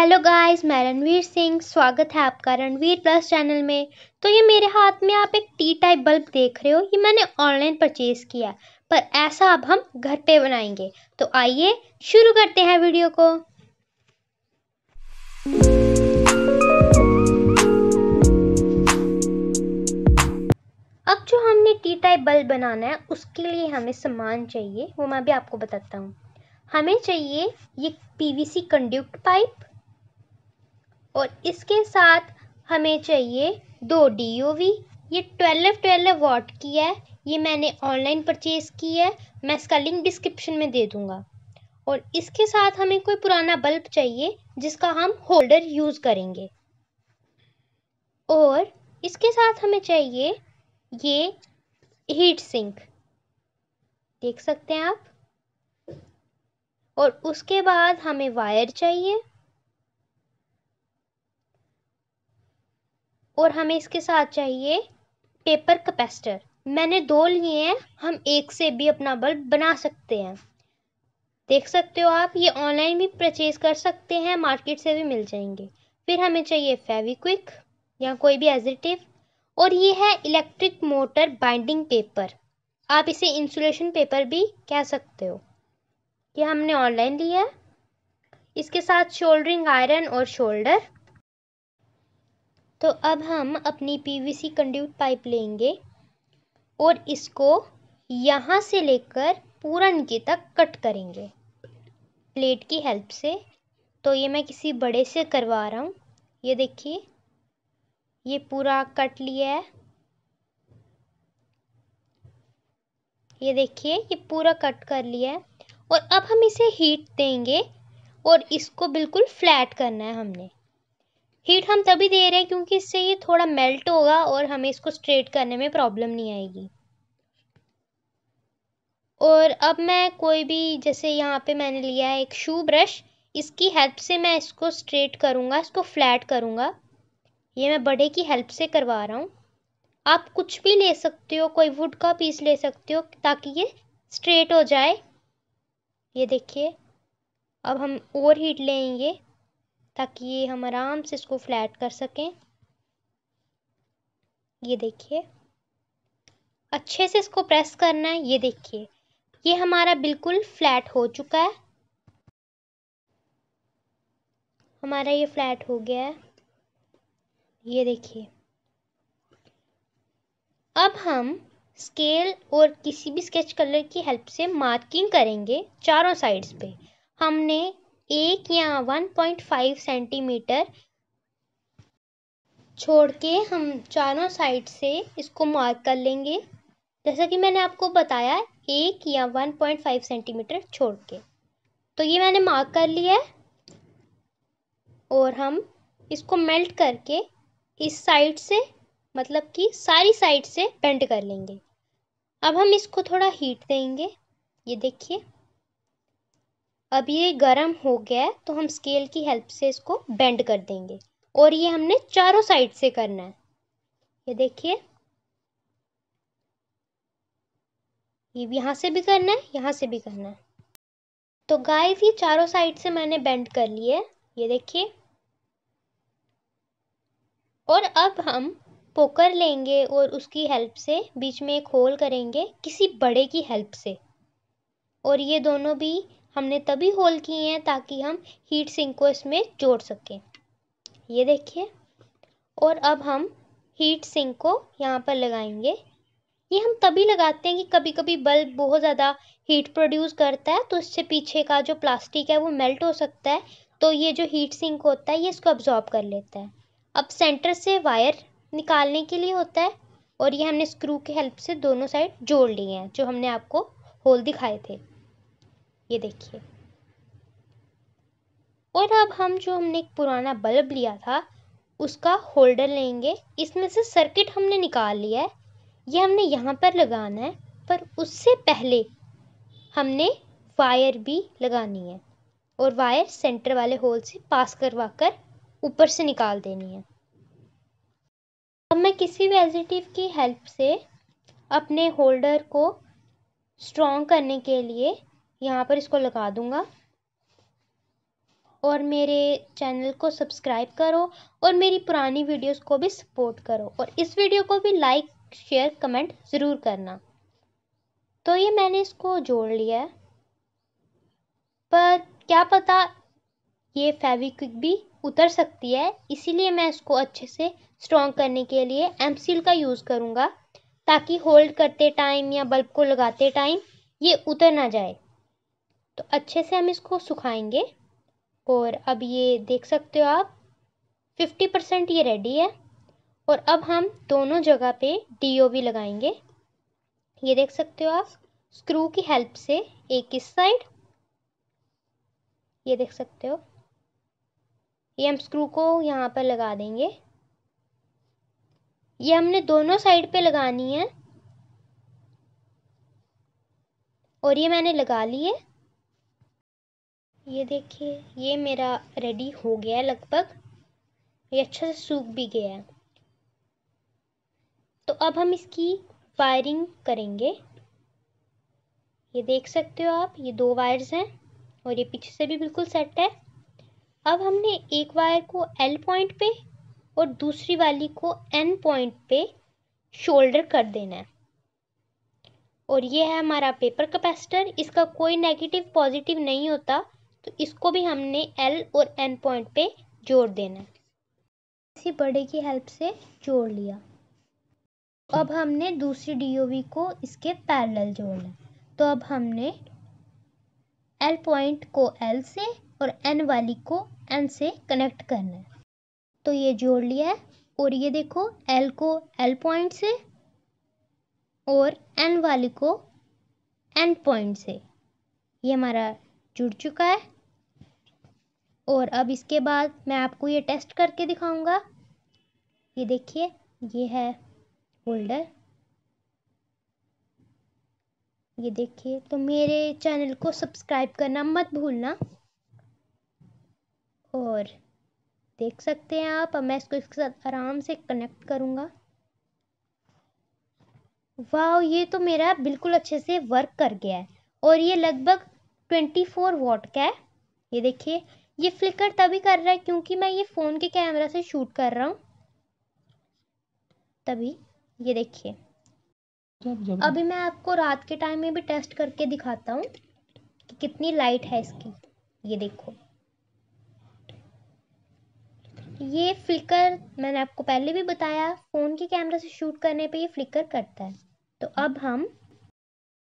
hello guys मैं रणवीर सिंह स्वागत है आपका रणवीर प्लस चैनल में तो ये मेरे हाथ में आप एक टी टाइप बल्ब देख रहे हो ये मैंने ऑनलाइन परचेज़ किया पर ऐसा अब हम घर पे बनाएंगे तो आइए शुरू करते हैं वीडियो को अब जो हमने टी टाइप बल्ब बनाना है उसके लिए हमें सामान चाहिए वो मैं भी आपको बताता हूँ हमें चाहिए ये पीवीसी कंड्यूक्ट पाइप और इसके साथ हमें चाहिए दो डी ओ वी ये ट्वेल्व ट्वेल्व वॉट की है ये मैंने ऑनलाइन परचेज़ की है मैं इसका लिंक डिस्क्रिप्शन में दे दूँगा और इसके साथ हमें कोई पुराना बल्ब चाहिए जिसका हम होल्डर यूज़ करेंगे और इसके साथ हमें चाहिए ये हीट सिंक देख सकते हैं आप और उसके बाद हमें वायर चाहिए और हमें इसके साथ चाहिए पेपर कैपेसिटर मैंने दो लिए हैं हम एक से भी अपना बल्ब बना सकते हैं देख सकते हो आप ये ऑनलाइन भी परचेज कर सकते हैं मार्केट से भी मिल जाएंगे फिर हमें चाहिए फेविक्विक या कोई भी एजिटिव और ये है इलेक्ट्रिक मोटर बाइंडिंग पेपर आप इसे इंसुलेशन पेपर भी कह सकते हो ये हमने ऑनलाइन लिया है इसके साथ शोल्डरिंग आयरन और शोल्डर तो अब हम अपनी पीवीसी कंड्यूट पाइप लेंगे और इसको यहाँ से लेकर पूरा नीचे तक कट करेंगे प्लेट की हेल्प से तो ये मैं किसी बड़े से करवा रहा हूँ ये देखिए ये पूरा कट लिया है ये देखिए ये पूरा कट कर लिया है और अब हम इसे हीट देंगे और इसको बिल्कुल फ्लैट करना है हमने हीट हम तभी दे रहे हैं क्योंकि इससे ये थोड़ा मेल्ट होगा और हमें इसको स्ट्रेट करने में प्रॉब्लम नहीं आएगी और अब मैं कोई भी जैसे यहाँ पे मैंने लिया है एक शू ब्रश इसकी हेल्प से मैं इसको स्ट्रेट करूँगा इसको फ्लैट करूँगा ये मैं बड़े की हेल्प से करवा रहा हूँ आप कुछ भी ले सकते हो कोई वुड का पीस ले सकते हो ताकि ये स्ट्रेट हो जाए ये देखिए अब हम और हीट लेंगे ताकि ये हम आराम से इसको फ्लैट कर सकें ये देखिए अच्छे से इसको प्रेस करना है ये देखिए ये हमारा बिल्कुल फ्लैट हो चुका है हमारा ये फ्लैट हो गया है ये देखिए अब हम स्केल और किसी भी स्केच कलर की हेल्प से मार्किंग करेंगे चारों साइड्स पे हमने एक या 1.5 सेंटीमीटर छोड़ के हम चारों साइड से इसको मार्क कर लेंगे जैसा कि मैंने आपको बताया एक या 1.5 सेंटीमीटर छोड़ के तो ये मैंने मार्क कर लिया है और हम इसको मेल्ट करके इस साइड से मतलब कि सारी साइड से पेंट कर लेंगे अब हम इसको थोड़ा हीट देंगे ये देखिए अब ये गर्म हो गया है तो हम स्केल की हेल्प से इसको बेंड कर देंगे और ये हमने चारों साइड से करना है ये देखिए ये यहाँ से भी करना है यहाँ से भी करना है तो गाइस ये चारों साइड से मैंने बेंड कर लिए ये देखिए और अब हम पोकर लेंगे और उसकी हेल्प से बीच में एक होल करेंगे किसी बड़े की हेल्प से और ये दोनों भी हमने तभी होल किए हैं ताकि हम हीट सिंक को इसमें जोड़ सकें ये देखिए और अब हम हीट सिंक को यहाँ पर लगाएंगे ये हम तभी लगाते हैं कि कभी कभी बल्ब बहुत ज़्यादा हीट प्रोड्यूस करता है तो इससे पीछे का जो प्लास्टिक है वो मेल्ट हो सकता है तो ये जो हीट सिंक होता है ये इसको अब्जॉर्ब कर लेता है अब सेंटर से वायर निकालने के लिए होता है और ये हमने स्क्रू के हेल्प से दोनों साइड जोड़ लिए हैं जो हमने आपको होल दिखाए थे ये देखिए और अब हम जो हमने एक पुराना बल्ब लिया था उसका होल्डर लेंगे इसमें से सर्किट हमने निकाल लिया है ये हमने यहाँ पर लगाना है पर उससे पहले हमने वायर भी लगानी है और वायर सेंटर वाले होल से पास करवा कर ऊपर से निकाल देनी है अब मैं किसी भी एजिटिव की हेल्प से अपने होल्डर को स्ट्रॉन्ग करने के लिए यहाँ पर इसको लगा दूँगा और मेरे चैनल को सब्सक्राइब करो और मेरी पुरानी वीडियोस को भी सपोर्ट करो और इस वीडियो को भी लाइक शेयर कमेंट ज़रूर करना तो ये मैंने इसको जोड़ लिया है पर क्या पता ये फेविक्विक भी उतर सकती है इसीलिए मैं इसको अच्छे से स्ट्रॉन्ग करने के लिए एम का यूज़ करूँगा ताकि होल्ड करते टाइम या बल्ब को लगाते टाइम ये उतर ना जाए तो अच्छे से हम इसको सुखाएंगे और अब ये देख सकते हो आप फिफ्टी परसेंट ये रेडी है और अब हम दोनों जगह पे डी लगाएंगे ये देख सकते हो आप स्क्रू की हेल्प से एक इस साइड ये देख सकते हो ये हम स्क्रू को यहाँ पर लगा देंगे ये हमने दोनों साइड पे लगानी है और ये मैंने लगा ली है ये देखिए ये मेरा रेडी हो गया है लगभग ये अच्छे से सूख भी गया है तो अब हम इसकी वायरिंग करेंगे ये देख सकते हो आप ये दो वायर्स हैं और ये पीछे से भी बिल्कुल सेट है अब हमने एक वायर को एल पॉइंट पे और दूसरी वाली को एन पॉइंट पे शोल्डर कर देना है और ये है हमारा पेपर कैपेसिटर इसका कोई नेगेटिव पॉजिटिव नहीं होता तो इसको भी हमने एल और एन पॉइंट पे जोड़ देना है इसी बड़े की हेल्प से जोड़ लिया अब हमने दूसरी डीओवी को इसके पैरेलल जोड़ना तो अब हमने एल पॉइंट को एल से और एन वाली को एन से कनेक्ट करना है तो ये जोड़ लिया है और ये देखो एल को एल पॉइंट से और एन वाली को एन पॉइंट से ये हमारा जुड़ चुका है और अब इसके बाद मैं आपको ये टेस्ट करके दिखाऊंगा ये देखिए ये है होल्डर ये देखिए तो मेरे चैनल को सब्सक्राइब करना मत भूलना और देख सकते हैं आप अब मैं इसको इसके साथ आराम से कनेक्ट करूँगा वाह ये तो मेरा बिल्कुल अच्छे से वर्क कर गया है और ये लगभग ट्वेंटी फोर वॉट का है ये देखिए ये फ्लिकर तभी कर रहा है क्योंकि मैं ये फ़ोन के कैमरा से शूट कर रहा हूँ तभी ये देखिए तो अभी मैं आपको रात के टाइम में भी टेस्ट करके दिखाता हूँ कि कितनी लाइट है इसकी ये देखो ये फ्लिकर मैंने आपको पहले भी बताया फ़ोन के कैमरा से शूट करने पे ये फ्लिकर करता है तो अब हम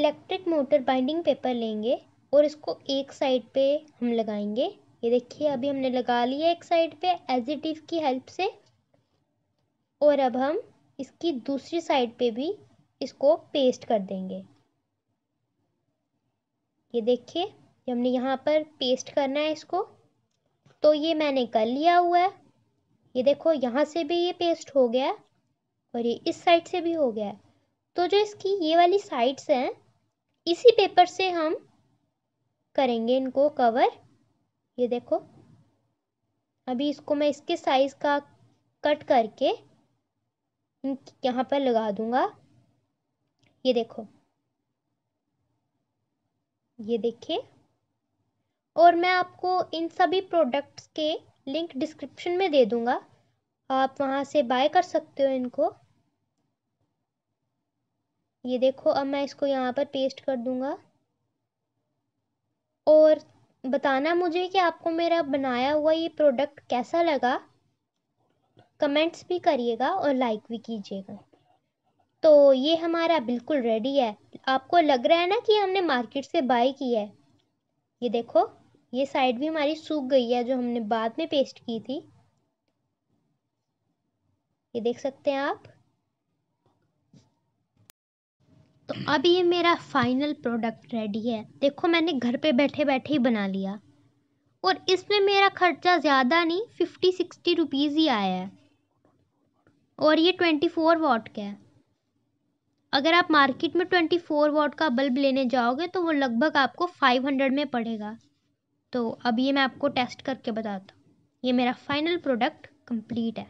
इलेक्ट्रिक मोटर बाइंडिंग पेपर लेंगे और इसको एक साइड पे हम लगाएंगे ये देखिए अभी हमने लगा लिया एक साइड पे एजिटिव की हेल्प से और अब हम इसकी दूसरी साइड पे भी इसको पेस्ट कर देंगे ये देखिए हमने यहाँ पर पेस्ट करना है इसको तो ये मैंने कर लिया हुआ है ये देखो यहाँ से भी ये पेस्ट हो गया और ये इस साइड से भी हो गया तो जो इसकी ये वाली साइड्स हैं इसी पेपर से हम करेंगे इनको कवर ये देखो अभी इसको मैं इसके साइज़ का कट करके यहाँ पर लगा दूँगा ये देखो ये देखिए और मैं आपको इन सभी प्रोडक्ट्स के लिंक डिस्क्रिप्शन में दे दूँगा आप वहाँ से बाय कर सकते हो इनको ये देखो अब मैं इसको यहाँ पर पेस्ट कर दूँगा और बताना मुझे कि आपको मेरा बनाया हुआ ये प्रोडक्ट कैसा लगा कमेंट्स भी करिएगा और लाइक भी कीजिएगा तो ये हमारा बिल्कुल रेडी है आपको लग रहा है ना कि हमने मार्केट से बाई किया है ये देखो ये साइड भी हमारी सूख गई है जो हमने बाद में पेस्ट की थी ये देख सकते हैं आप तो अब ये मेरा फाइनल प्रोडक्ट रेडी है देखो मैंने घर पे बैठे बैठे ही बना लिया और इसमें मेरा खर्चा ज़्यादा नहीं फिफ्टी सिक्सटी रुपीज़ ही आया है और ये ट्वेंटी फोर वाट का है अगर आप मार्केट में ट्वेंटी फोर वाट का बल्ब लेने जाओगे तो वो लगभग आपको फाइव हंड्रेड में पड़ेगा तो अब ये मैं आपको टेस्ट करके बताता हूँ ये मेरा फाइनल प्रोडक्ट कंप्लीट है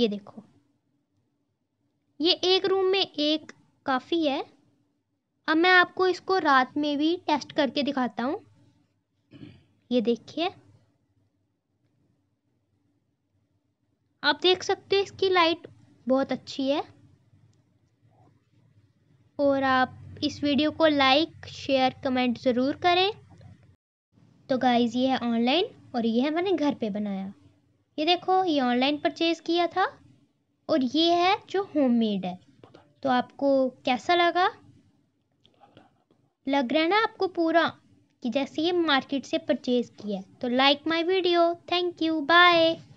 ये देखो ये एक रूम में एक काफ़ी है अब मैं आपको इसको रात में भी टेस्ट करके दिखाता हूँ ये देखिए आप देख सकते हो इसकी लाइट बहुत अच्छी है और आप इस वीडियो को लाइक शेयर कमेंट ज़रूर करें तो गाइज़ ये है ऑनलाइन और ये है मैंने घर पे बनाया ये देखो ये ऑनलाइन परचेज़ किया था और ये है जो होममेड है तो आपको कैसा लगा लग रहा है ना आपको पूरा कि जैसे ये मार्केट से परचेज़ किया है तो like my video thank you bye